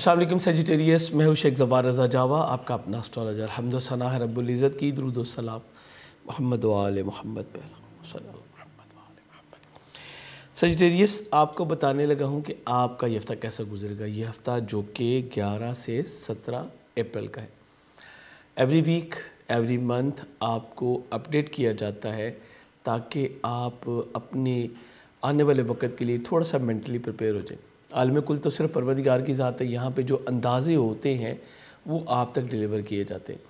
असल सजिटेरियस मैं हूँ शेख जबार रजा जावा आपका अपना एस्ट्रोलॉजर हमदोसना रबुल्ज़त की दरुदोसलाम मोहम्मद वाल मोहम्मद सजिटेरियस आपको बताने लगा हूँ कि आपका ये हफ़्ता कैसा गुजरेगा ये हफ़्ता जो कि 11 से 17 अप्रैल का है एवरी वीक एवरी मंथ आपको अपडेट किया जाता है ताकि आप अपने आने वाले वक्त के लिए थोड़ा सा मैंटली प्रपेयर हो जाए आलम कुल तो सिर्फ परवरदिगार की ज़ात है यहाँ पे जो अंदाजे होते हैं वो आप तक डिलीवर किए जाते हैं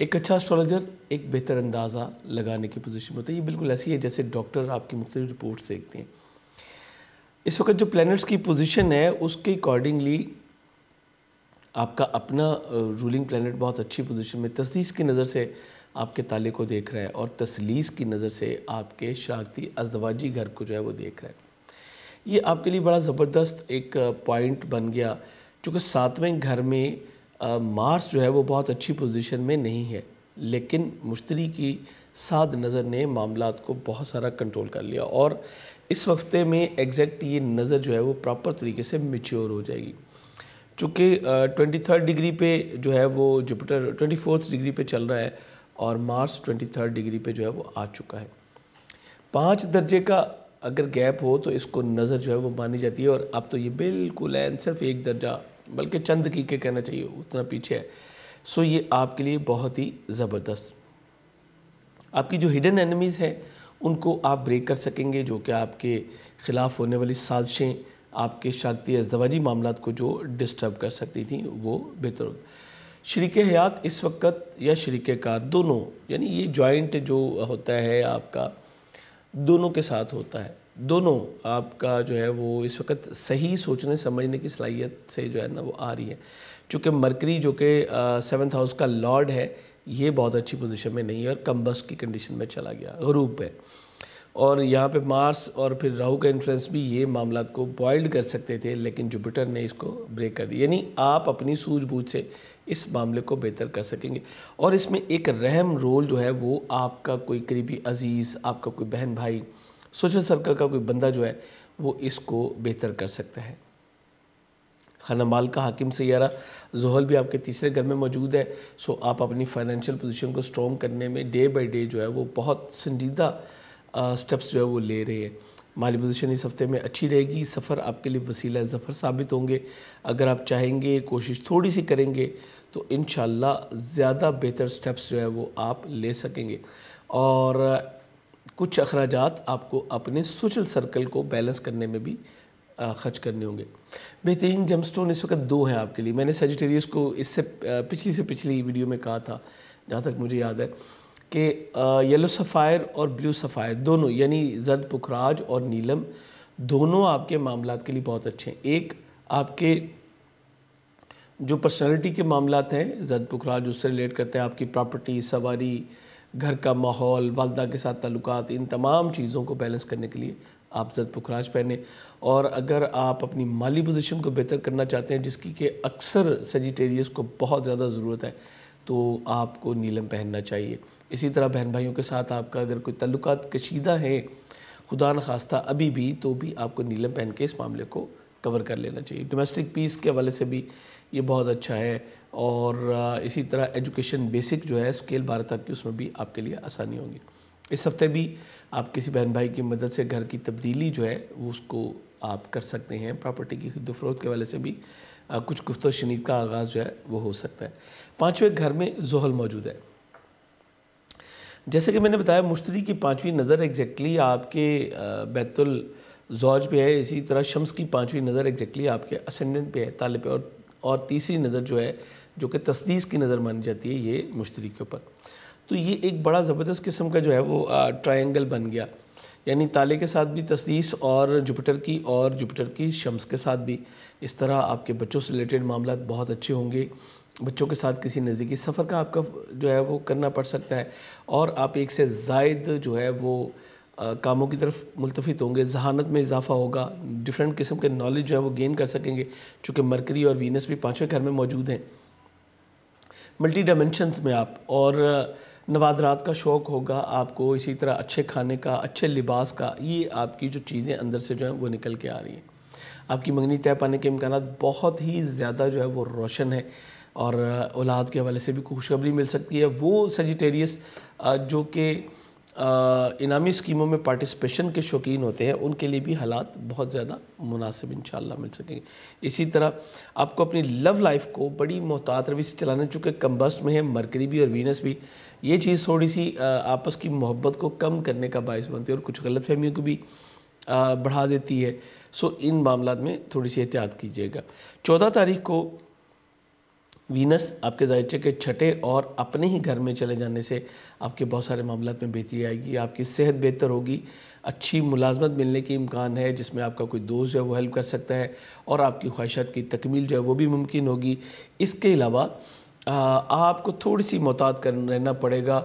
एक अच्छा एस्ट्रोलॉजर एक बेहतर अंदाज़ा लगाने की पोजीशन में होता है ये बिल्कुल ऐसी है जैसे डॉक्टर आपकी मुख्त रिपोर्ट्स देखते हैं इस वक्त जो प्लैनेट्स की पोजीशन है उसके अकॉर्डिंगली आपका अपना रूलिंग प्लानट बहुत अच्छी पोजीशन में तस्दीस की नज़र से आपके ताले को देख रहा है और तसलीस की नज़र से आपके शराकती अजदवाजी घर को जो है वो देख रहा है ये आपके लिए बड़ा ज़बरदस्त एक पॉइंट बन गया चूँकि सातवें घर में मार्स जो है वो बहुत अच्छी पोजीशन में नहीं है लेकिन मुश्तरी की साध नज़र ने मामला को बहुत सारा कंट्रोल कर लिया और इस वक्ते में एग्जैक्ट ये नज़र जो है वो प्रॉपर तरीके से मेच्योर हो जाएगी चूँकि ट्वेंटी थर्ड डिग्री पे जो है वो जुपिटर ट्वेंटी फोर्थ डिग्री पे चल रहा है और मार्स ट्वेंटी थर्ड डिग्री पे जो है वो आ चुका है पाँच दर्जे का अगर गैप हो तो इसको नज़र जो है वो मानी जाती है और अब तो ये बिल्कुल है सिर्फ एक दर्जा बल्कि चंद की के कहना चाहिए उतना पीछे है सो ये आपके लिए बहुत ही ज़बरदस्त आपकी जो हिडन एनिमीज़ हैं उनको आप ब्रेक कर सकेंगे जो कि आपके ख़िलाफ़ होने वाली साजिशें आपके शादी अजदवाजी मामला को जो डिस्टर्ब कर सकती थी वो बेहतर शरीक हयात इस वक्त या शरीक कार दोनों यानी ये जॉइंट जो होता है आपका दोनों के साथ होता है दोनों आपका जो है वो इस वक्त सही सोचने समझने की सलाहियत से जो है ना वो आ रही है चूँकि मरकरी जो कि सेवन्थ हाउस का लॉर्ड है ये बहुत अच्छी पोजीशन में नहीं है और कम्बस की कंडीशन में चला गया गरूब है और यहाँ पे मार्स और फिर राहु का इन्फ्लुएंस भी ये मामला को बॉइल्ड कर सकते थे लेकिन जुपिटर ने इसको ब्रेक कर दिया यानी आप अपनी सूझबूझ से इस मामले को बेहतर कर सकेंगे और इसमें एक रहम रोल जो है वो आपका कोई करीबी अजीज़ आपका कोई बहन भाई सोशल सर्कल का कोई बंदा जो है वो इसको बेहतर कर सकता है माल का हाकिम सैारा जहल भी आपके तीसरे घर में मौजूद है सो आप अपनी फाइनेंशियल पोजीशन को स्ट्रॉन्ग करने में डे बाय डे जो है वो बहुत संजीदा स्टेप्स जो है वो ले रही है माली पोजिशन इस हफ्ते में अच्छी रहेगी सफ़र आपके लिए वसीला ज़फ़र साबित होंगे अगर आप चाहेंगे कोशिश थोड़ी सी करेंगे तो इन ज़्यादा बेहतर स्टेप्स जो है वो आप ले सकेंगे और कुछ अखराज आपको अपने सोशल सर्कल को बैलेंस करने में भी खर्च करने होंगे बेहतरीन जमस्टोन इस वक्त दो हैं आपके लिए मैंने सजिटेरियस को इससे पिछली से पिछली वीडियो में कहा था जहाँ तक मुझे याद है कि येलो सफ़ायर और ब्लू सफ़ायर दोनों यानी जद पुखराज और नीलम दोनों आपके मामला के लिए बहुत अच्छे हैं एक आपके जो पर्सनालिटी के मामला हैं जद पुखराज उससे रिलेट करते हैं आपकी प्रॉपर्टी सवारी घर का माहौल वालदा के साथ ताल्लुकात इन तमाम चीज़ों को बैलेंस करने के लिए आप जद पुखराज पहने और अगर आप अपनी माली पोजीशन को बेहतर करना चाहते हैं जिसकी कि अक्सर सजिटेरियस को बहुत ज़्यादा ज़रूरत है तो आपको नीलम पहनना चाहिए इसी तरह बहन भाइयों के साथ आपका अगर कोई तल्लक कशीदा है खुदा न खास्ता अभी भी तो भी आपको नीलम पहन के इस मामले को कवर कर लेना चाहिए डोमेस्टिक पीस के हवाले से भी ये बहुत अच्छा है और इसी तरह एजुकेशन बेसिक जो है स्केल भारत तक की उसमें भी आपके लिए आसानी होगी इस हफ्ते भी आप किसी बहन भाई की मदद से घर की तब्दीली जो है वो उसको आप कर सकते हैं प्रॉपर्टी की खरीदो फरोख्त के वाले से भी कुछ गुफ्त शनीद का आगाज़ जो है वो हो सकता है पाँचवें घर में जहल मौजूद है जैसे कि मैंने बताया मुश्तरी की पाँचवीं नज़र एग्जैक्टली आपके बैतुल जौज पे है इसी तरह शम्स की पाँचवीं नज़र एग्जैक्टली आपके असेंडेंट पे है ताले पे और और तीसरी नज़र जो है जो कि तस्दीस की नज़र मानी जाती है ये मुश्तरी के ऊपर तो ये एक बड़ा ज़बरदस्त किस्म का जो है वो ट्राइंगल बन गया यानी ताले के साथ भी तस्दीस और जुपिटर की और जुपिटर की शम्स के साथ भी इस तरह आपके बच्चों से रिलेटेड मामला बहुत अच्छे होंगे बच्चों के साथ किसी नज़दीकी सफ़र का आपका जो है वो करना पड़ सकता है और आप एक से जायद जो है वो आ, कामों की तरफ मुलतफित होंगे जहानत में इजाफा होगा डिफरेंट किस्म के नॉलेज जो है वो गेन कर सकेंगे चूँकि मरकरी और वीनस भी पाँचवें घर में मौजूद हैं मल्टी डायमेंशनस में आप और नवादरात का शौक़ होगा आपको इसी तरह अच्छे खाने का अच्छे लिबास का ये आपकी जो चीज़ें अंदर से जो है वो निकल के आ रही हैं आपकी मंगनी तय पाने के इम्कान बहुत ही ज़्यादा जो है वो रोशन है और औलाद के हवाले से भी खुशखबरी मिल सकती है वो सजिटेरियस जो कि इनामी स्कीमों में पार्टिसिपेशन के शौकीन होते हैं उनके लिए भी हालात बहुत ज़्यादा मुनासिब इन मिल सकेंगे इसी तरह आपको अपनी लव लाइफ को बड़ी मोहतात रवि से चलाना चूँकि कम्बस्ट में है मरकरी भी और वीनस भी ये चीज़ थोड़ी सी आपस की मोहब्बत को कम करने का बायस बनती है और कुछ गलत फहमियों को भी बढ़ा देती है सो इन मामला में थोड़ी सी एहतियात कीजिएगा चौदह तारीख को वीनस आपके जायचे के छठे और अपने ही घर में चले जाने से आपके बहुत सारे मामला में बेहतरी आएगी आपकी सेहत बेहतर होगी अच्छी मुलाजमत मिलने की इम्कान है जिसमें आपका कोई दोस्त जो है वो हेल्प कर सकता है और आपकी ख्वाहिशात की तकमील जो है वो भी मुमकिन होगी इसके अलावा आपको थोड़ी सी मोहतात कर रहना पड़ेगा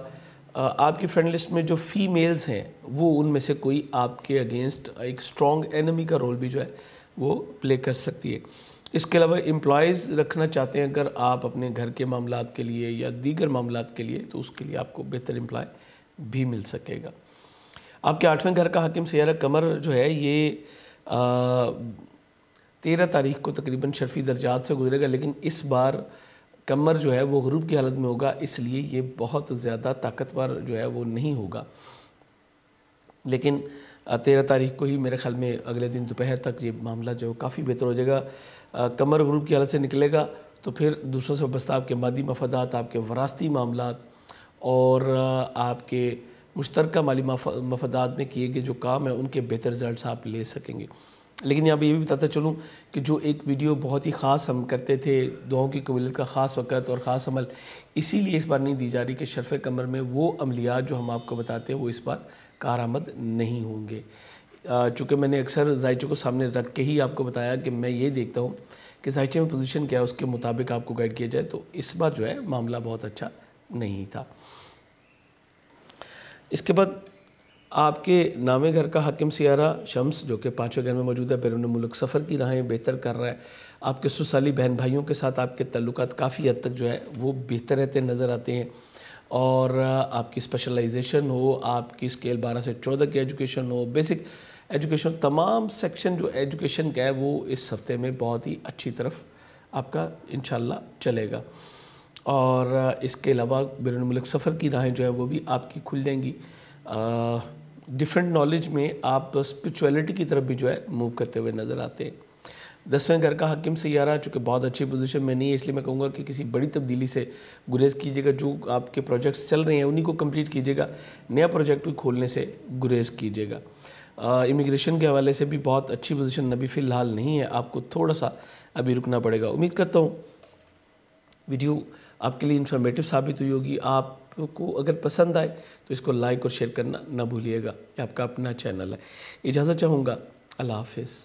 आपकी फ्रेंड लिस्ट में जो फीमेल्स हैं वो उनमें से कोई आपके अगेंस्ट एक स्ट्रॉन्ग एनमी का रोल भी जो है वो प्ले कर सकती है इसके अलावा इम्प्लॉयज़ रखना चाहते हैं अगर आप अपने घर के मामला के लिए या दीगर मामला के लिए तो उसके लिए आपको बेहतर इम्प्लॉय भी मिल सकेगा आपके आठवें घर का हाकिम सियारा कमर जो है ये तेरह तारीख को तकरीबन शर्फी दर्जात से गुजरेगा लेकिन इस बार कमर जो है वो गरूब की हालत में होगा इसलिए ये बहुत ज़्यादा ताकतवर जो है वो नहीं होगा लेकिन तेरह तारीख को ही मेरे ख्याल में अगले दिन दोपहर तक ये मामला जो काफ़ी बेहतर हो जाएगा कमर ग्रुप की हालत से निकलेगा तो फिर दूसरों से वस्ता आपके मादी मफदात आपके वरासती मामला और आपके मुश्तरक माली मफदात में किए गए जो काम है उनके बेहतर रिजल्ट आप ले सकेंगे लेकिन यहाँ पर ये भी बताता चलूँ कि जो एक वीडियो बहुत ही ख़ास हम करते थे दुआओं की कबूलियत का ख़ास वक़्त और ख़ास अमल इसीलिए इस बार नहीं दी जा रही कि शरफ़ कमर में वो अमलियात जो हम आपको बताते हैं वो इस बार कार आमद नहीं होंगे चूँकि मैंने अक्सर जायचे को सामने रख के ही आपको बताया कि मैं ये देखता हूँ कि जायचे में पोजीशन क्या है उसके मुताबिक आपको गाइड किया जाए तो इस बार जो है मामला बहुत अच्छा नहीं था इसके बाद आपके नामे घर का हकीम सियारा शम्स जो कि पाँचवें घर में मौजूद है बैरून मुल्क सफ़र की राहें बेहतर कर रहा है आपके सुसाली बहन भाइयों के साथ आपके तल्लुक काफ़ी हद तक जो है वो बेहतर रहते नज़र आते हैं और आपकी स्पेशलाइजेशन हो आपकी स्केल 12 से 14 की एजुकेशन हो बेसिक एजुकेशन तमाम सेक्शन जो एजुकेशन का है वो इस हफ्ते में बहुत ही अच्छी तरफ आपका इन चलेगा और इसके अलावा बैरून मुल्क सफ़र की राहें जो है वो भी आपकी खुल जाएंगी डिफरेंट नॉलेज में आप स्पिरिचुअलिटी की तरफ भी जो है मूव करते हुए नज़र आते हैं दसवें घर का हकीम सैारा चूँकि बहुत अच्छी पोजीशन में नहीं है इसलिए मैं कहूँगा कि किसी बड़ी तब्दीली से गुरेज कीजिएगा जो आपके प्रोजेक्ट्स चल रहे हैं उन्हीं को कंप्लीट कीजिएगा नया प्रोजेक्ट भी खोलने से गुरेज कीजिएगा इमिग्रेशन के हवाले से भी बहुत अच्छी पोजीशन अभी फ़िलहाल नहीं है आपको थोड़ा सा अभी रुकना पड़ेगा उम्मीद करता हूँ वीडियो आपके लिए इन्फॉर्मेटिव साबित हुई होगी आप को अगर पसंद आए तो इसको लाइक और शेयर करना ना भूलिएगा ये आपका अपना चैनल है इजाज़त चाहूँगा अल्लाह हाफिज़